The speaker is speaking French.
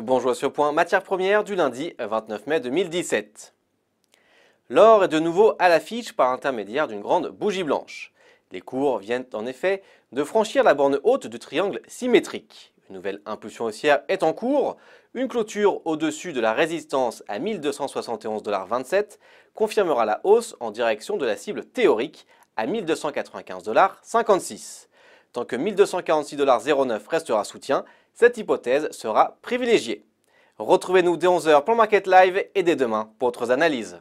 Bonjour sur point, matière première du lundi 29 mai 2017. L'or est de nouveau à l'affiche par intermédiaire d'une grande bougie blanche. Les cours viennent en effet de franchir la borne haute du triangle symétrique. Une nouvelle impulsion haussière est en cours. Une clôture au-dessus de la résistance à 1271,27$ confirmera la hausse en direction de la cible théorique à 1295,56$. Tant que 1246,09$ restera soutien, cette hypothèse sera privilégiée. Retrouvez-nous dès 11h pour Market Live et dès demain pour autres analyses.